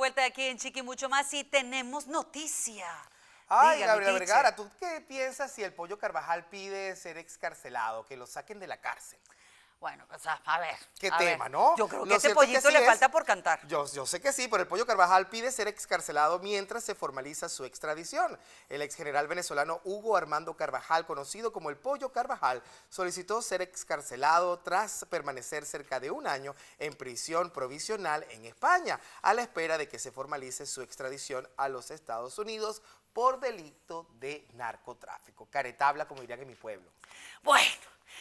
vuelta aquí en Chiqui Mucho Más y tenemos noticia. Ay, Gabriela Vergara, ¿tú qué piensas si el Pollo Carvajal pide ser excarcelado, que lo saquen de la cárcel? Bueno, pues a, ver. Qué tema, ¿no? Yo creo que a pollito le falta por cantar. Yo, yo sé que sí, pero el pollo Carvajal pide ser excarcelado mientras se formaliza su extradición. El ex general venezolano Hugo Armando Carvajal, conocido como el pollo Carvajal, solicitó ser excarcelado tras permanecer cerca de un año en prisión provisional en España, a la espera de que se formalice su extradición a los Estados Unidos por delito de narcotráfico. Caretabla, como dirían en mi pueblo. Bueno.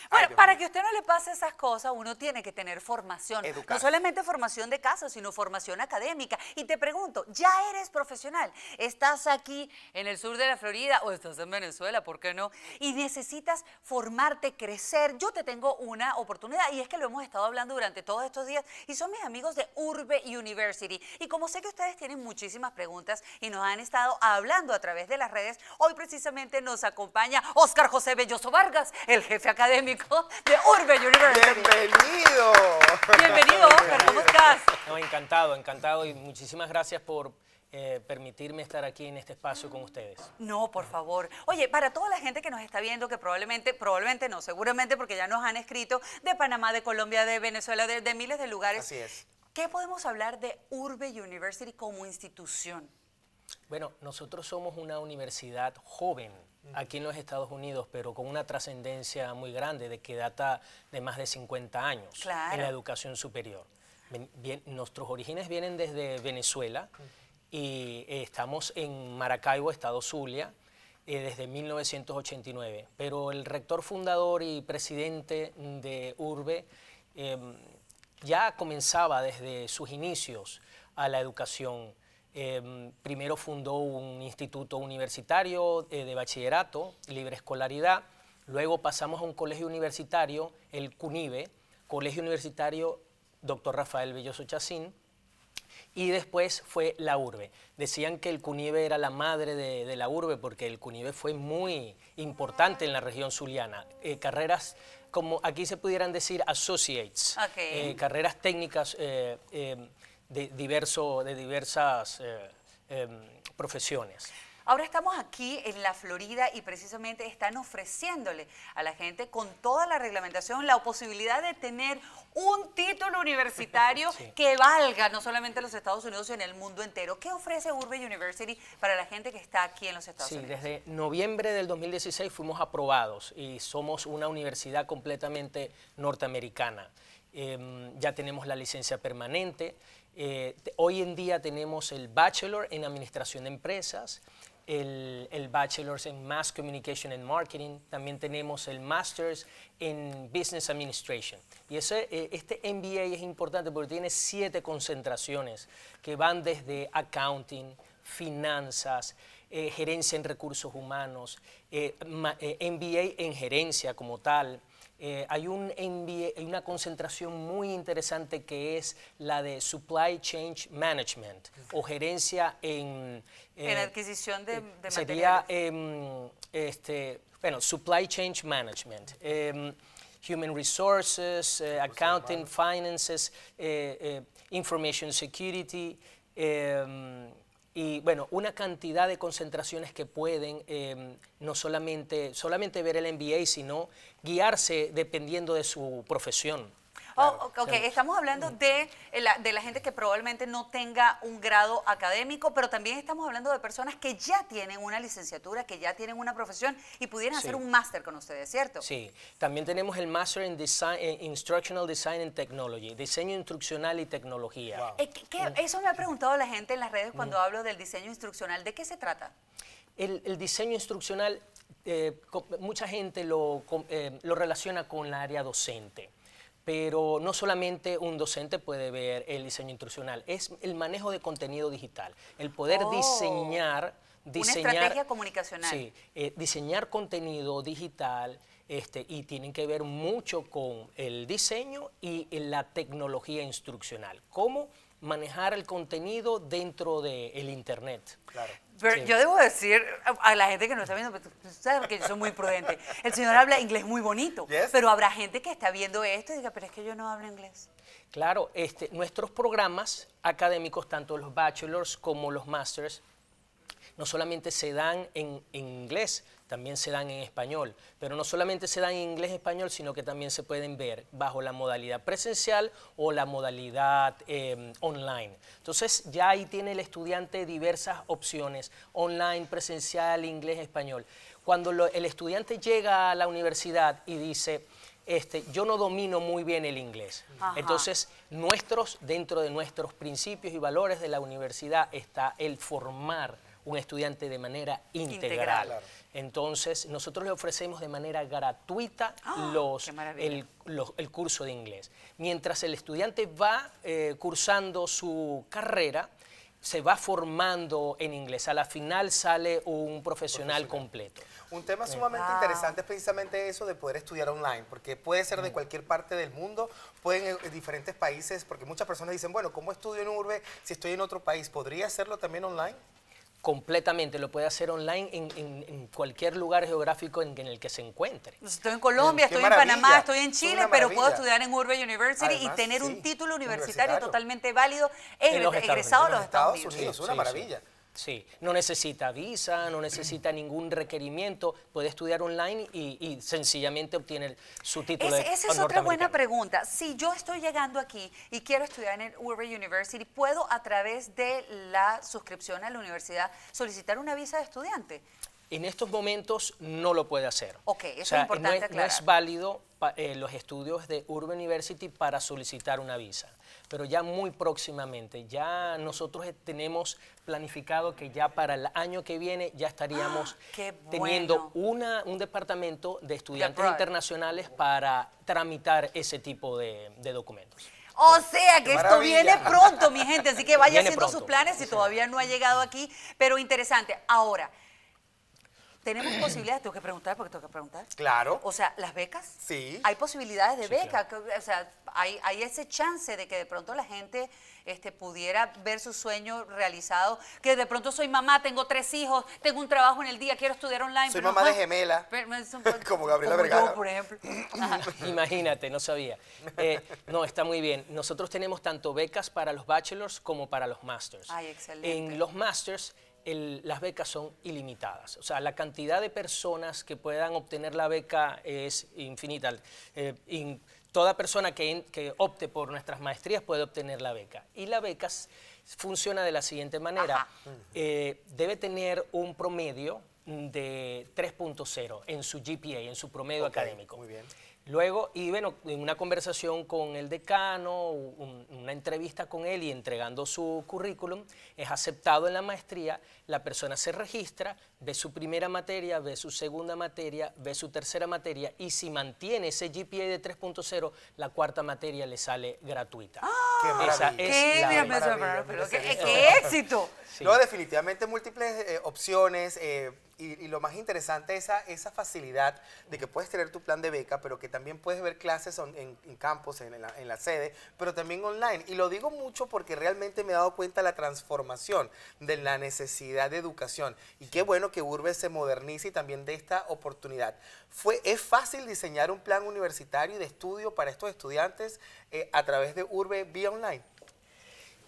Bueno, para que usted no le pase esas cosas, uno tiene que tener formación. No solamente formación de casa, sino formación académica. Y te pregunto, ¿ya eres profesional? ¿Estás aquí en el sur de la Florida o estás en Venezuela, por qué no? Y necesitas formarte, crecer. Yo te tengo una oportunidad y es que lo hemos estado hablando durante todos estos días y son mis amigos de Urbe University. Y como sé que ustedes tienen muchísimas preguntas y nos han estado hablando a través de las redes, hoy precisamente nos acompaña Oscar José Belloso Vargas, el jefe académico de Urbe University. ¡Bienvenido! Bienvenido, Oscar, ¿cómo estás? encantado, encantado y muchísimas gracias por eh, permitirme estar aquí en este espacio con ustedes. No, por favor. Oye, para toda la gente que nos está viendo, que probablemente, probablemente no, seguramente porque ya nos han escrito de Panamá, de Colombia, de Venezuela, de miles de lugares. Así es. ¿Qué podemos hablar de Urbe University como institución? Bueno, nosotros somos una universidad joven aquí en los Estados Unidos, pero con una trascendencia muy grande de que data de más de 50 años en la educación superior. Bien, nuestros orígenes vienen desde Venezuela y eh, estamos en Maracaibo, Estado Zulia, eh, desde 1989. Pero el rector fundador y presidente de URBE em, ya comenzaba desde sus inicios a la educación Em, primero fundó un instituto universitario eh, de bachillerato, libre escolaridad. Luego pasamos a un colegio universitario, el CUNIBE, Colegio Universitario Dr. Rafael Belloso Chacín. Y después fue la urbe. Decían que el CUNIBE era la madre de, la urbe porque el CUNIBE fue muy importante en la región zuliana. Eh, carreras como aquí se pudieran decir associates, eh, carreras técnicas em, de, diverso, de diversas eh, em, profesiones. Ahora estamos aquí en la Florida y precisamente están ofreciéndole a la gente con toda la reglamentación la posibilidad de tener un título universitario que valga no solamente en los Estados Unidos, sino en el mundo entero. ¿Qué ofrece Urban University para la gente que está aquí en los Estados Unidos? Sí, desde noviembre del 2016 fuimos aprobados y somos una universidad completamente norteamericana. Em, ya tenemos la licencia permanente, eh, hoy en día tenemos el Bachelor en Administración de Empresas, el, el Bachelor en Mass Communication and Marketing, también tenemos el Masters en Business Administration. Y ese, eh, este MBA es importante porque tiene siete concentraciones que van desde accounting, finanzas, eh, gerencia en recursos humanos, MBA en gerencia como tal, eh, hay, un una concentración muy interesante que es la de Supply Chain Management o gerencia en... Eh, adquisición de, de eh, sería, em, este, bueno, Supply Chain Management. Em, Human Resources, Accounting, Finances, Information Security, em, bueno, una cantidad de concentraciones que pueden em, no solamente, solamente ver el NBA, sino guiarse dependiendo de su profesión. Oh, ok, estamos hablando de eh, la, de la gente que probablemente no tenga un grado académico, pero también estamos hablando de personas que ya tienen una licenciatura, que ya tienen una profesión y pudieran hacer un máster con ustedes, ¿cierto? Sí, también tenemos el Master in Instructional Design and Technology, Diseño Instruccional y Tecnología. Eh, eso me ha preguntado la gente en las redes cuando hablo del diseño instruccional. ¿De qué se trata? El, diseño instruccional, eh, mucha gente lo, lo relaciona con la área docente pero no solamente un docente puede ver el diseño instruccional, es el manejo de contenido digital, el poder diseñar, oh, diseñar... Una estrategia comunicacional. Sí, eh, diseñar contenido digital este, y tienen que ver mucho con el diseño y la tecnología instruccional. ¿Cómo? manejar el contenido dentro del Internet. Claro. Pero yo debo decir a la gente que no está viendo, pero pues, que yo soy muy prudente. El señor habla inglés muy bonito, pero habrá gente que está viendo esto y diga, pero es que yo no hablo inglés. Claro, este, nuestros programas académicos, tanto los bachelors como los masters, no solamente se dan en, inglés, también se dan en español. Pero no solamente se dan en inglés y español, sino que también se pueden ver bajo la modalidad presencial o la modalidad em, online. Entonces ya ahí tiene el estudiante diversas opciones, online, presencial, inglés, español. Cuando el estudiante llega a la universidad y dice, este, yo no domino muy bien el inglés. Entonces, nuestros, dentro de nuestros principios y valores de la universidad está el formar un estudiante de manera integral. Entonces, nosotros le ofrecemos de manera gratuita ah, los, el, curso de inglés. Mientras el estudiante va eh, cursando su carrera, se va formando en inglés. A la final sale un profesional, completo. Un tema sumamente interesante es precisamente eso de poder estudiar online, porque puede ser de mm. cualquier parte del mundo, pueden en eh, diferentes países, porque muchas personas dicen, bueno, ¿cómo estudio en urbe si estoy en otro país? ¿Podría hacerlo también online? completamente, lo puede hacer online en, cualquier lugar geográfico en, el que se encuentre. Pues estoy en Colombia, estoy en Panamá, estoy en Chile, pero puedo estudiar en Urban University y tener un título universitario, totalmente válido, egresado a los Estados Unidos. es una maravilla. Sí, no necesita visa, no necesita ningún requerimiento, puede estudiar online y, sencillamente obtiene su título. de esa es otra buena pregunta. Si yo estoy llegando aquí y quiero estudiar en el University, ¿puedo a través de la suscripción a la universidad solicitar una visa de estudiante? En estos momentos no lo puede hacer. Ok, eso es importante no es, no es válido eh, los estudios de Urban University para solicitar una visa, pero ya muy próximamente, ya nosotros tenemos planificado que ya para el año que viene ya estaríamos teniendo un departamento de estudiantes internacionales para tramitar ese tipo de, documentos. O sea que esto viene pronto, mi gente, así que vaya haciendo sus planes si todavía no ha llegado aquí, pero interesante. Ahora, ¿Tenemos posibilidades? Tengo que preguntar porque tengo que preguntar. Claro. O sea, ¿las becas? Sí. ¿Hay posibilidades de becas? O sea, ¿hay, ¿hay, ese chance de que de pronto la gente este, pudiera ver su sueño realizado? Que de pronto soy mamá, tengo tres hijos, tengo un trabajo en el día, quiero estudiar online. Soy mamá de gemela. como Gabriela como Yo, por ejemplo. Imagínate, no sabía. Eh, no, está muy bien. Nosotros tenemos tanto becas para los bachelors como para los masters. Ay, excelente. En los masters las becas son ilimitadas. O sea, la cantidad de personas que puedan obtener la beca es infinita. Eh, toda persona que, opte por nuestras maestrías puede obtener la beca. Y la beca funciona de la siguiente manera. Eh, debe tener un promedio de 3.0 en su GPA, en su promedio académico. Muy bien. Luego, y bueno, en una conversación con el decano, una entrevista con él y entregando su currículum, es aceptado en la maestría, la persona se registra, ve su primera materia, ve su segunda materia, ve su tercera materia y si mantiene ese GPA de 3.0, la cuarta materia le sale gratuita. ¡Ah! ¡Qué, éxito! No, definitivamente múltiples eh, opciones. Eh, y, lo más interesante es esa, esa facilidad de que puedes tener tu plan de beca, pero que también puedes ver clases en, en, campus, en, la, sede, pero también online. Y lo digo mucho porque realmente me he dado cuenta la transformación de la necesidad de educación. Y qué bueno que Urbe se modernice y también de esta oportunidad. Fue, es fácil diseñar un plan universitario de estudio para estos estudiantes eh, a través de Urbe vía online.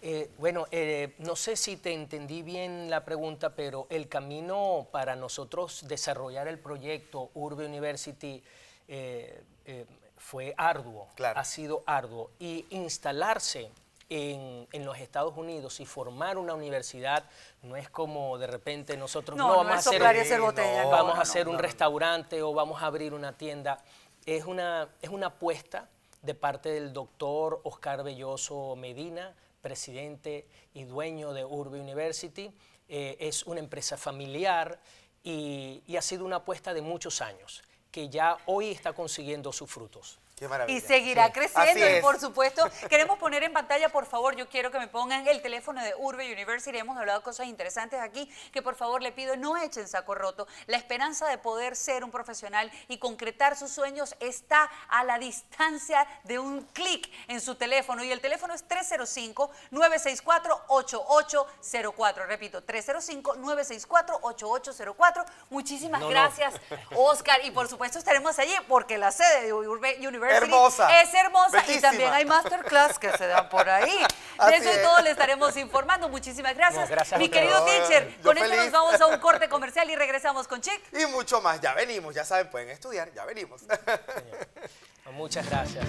Eh, bueno, eh, no sé si te entendí bien la pregunta, pero el camino para nosotros desarrollar el proyecto Urbe University eh, fue arduo, ha sido arduo. Y instalarse en, los Estados Unidos y formar una universidad no es como de repente nosotros vamos, a, hacer, vamos a hacer un restaurante o vamos a abrir una tienda. Es una, es una apuesta de parte del doctor Oscar Belloso Medina, presidente y dueño de Urbe University. Eh, es una empresa familiar y ha sido una apuesta de muchos años que ya hoy está consiguiendo sus frutos y seguirá creciendo. Y por supuesto, queremos poner en pantalla, por favor, yo quiero que me pongan el teléfono de Urbe University. Hemos hablado cosas interesantes aquí, que por favor le pido no echen saco roto. La esperanza de poder ser un profesional y concretar sus sueños está a la distancia de un clic en su teléfono. Y el teléfono es 305-964-8804. Repito, 305-964-8804. Muchísimas gracias, Oscar. Y por supuesto estaremos allí porque la sede de Urbe University hermosa. Es hermosa y también hay masterclass que se dan por ahí. De eso y todo le estaremos informando. Muchísimas gracias. gracias Mi querido teacher, con esto nos vamos a un corte comercial y regresamos con Chic. Y mucho más, ya venimos, ya saben, pueden estudiar, ya venimos. Muchas gracias.